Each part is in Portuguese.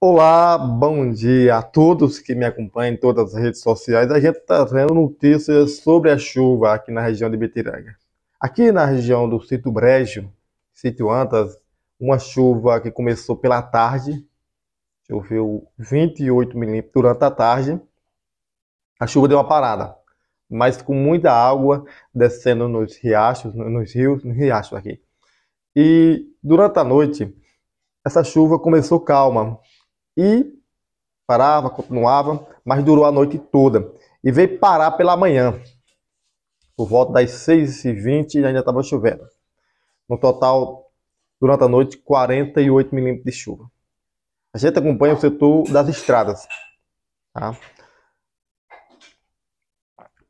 Olá, bom dia a todos que me acompanham em todas as redes sociais. A gente está trazendo notícias sobre a chuva aqui na região de Bitiranga. Aqui na região do sítio Brejo, sítio Antas, uma chuva que começou pela tarde, choveu 28 milímetros durante a tarde. A chuva deu uma parada, mas com muita água descendo nos riachos, nos rios, nos riachos aqui. E durante a noite, essa chuva começou calma, e parava, continuava, mas durou a noite toda. E veio parar pela manhã, por volta das 6h20 ainda estava chovendo. No total, durante a noite, 48 milímetros de chuva. A gente acompanha o setor das estradas. Tá?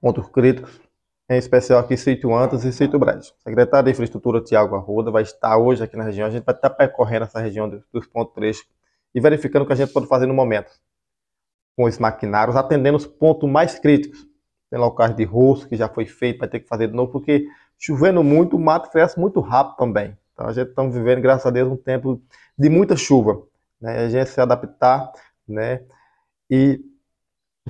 Pontos críticos, em especial aqui Seito Antas e Seito Braz. Secretário de Infraestrutura Tiago Arruda vai estar hoje aqui na região. A gente vai estar percorrendo essa região dos pontos críticos e verificando o que a gente pode fazer no momento. Com os maquinários, atendendo os pontos mais críticos. Tem locais de rosto que já foi feito, vai ter que fazer de novo, porque chovendo muito, o mato cresce muito rápido também. Então a gente está vivendo, graças a Deus, um tempo de muita chuva. Né? A gente se adaptar né? e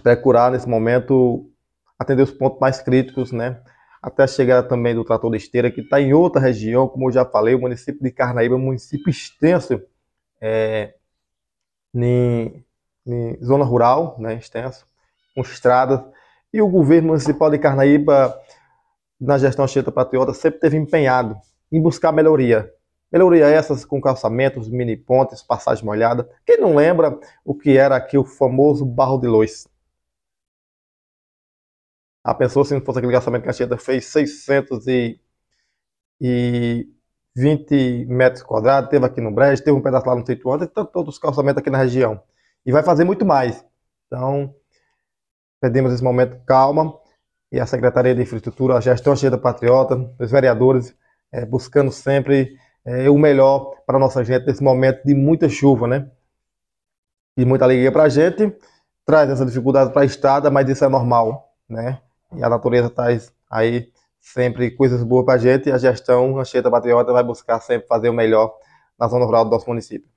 procurar, nesse momento, atender os pontos mais críticos, né? até a chegada também do trator de esteira, que está em outra região, como eu já falei, o município de Carnaíba é um município extenso é, em, em zona rural, né, extenso, com estradas. E o governo municipal de Carnaíba, na gestão Cheta Patriota, sempre teve empenhado em buscar melhoria. Melhoria essas com calçamentos, mini pontes, passagem molhada. Quem não lembra o que era aqui o famoso barro de luz? A ah, pessoa, se não fosse aquele calçamento que a Cheta fez 600 e, e 20 metros quadrados, teve aqui no Brejo, teve um pedaço lá no Sítio Anta, então todos os calçamentos aqui na região. E vai fazer muito mais. Então, pedimos nesse momento calma e a Secretaria de Infraestrutura, a gestão cheia da patriota, os vereadores, é, buscando sempre é, o melhor para a nossa gente nesse momento de muita chuva, né? E muita alegria para a gente, traz essa dificuldade para a estrada, mas isso é normal, né? E a natureza traz aí sempre coisas boas para a gente. e A gestão Rancheta Patriota vai buscar sempre fazer o melhor na zona rural do nosso município.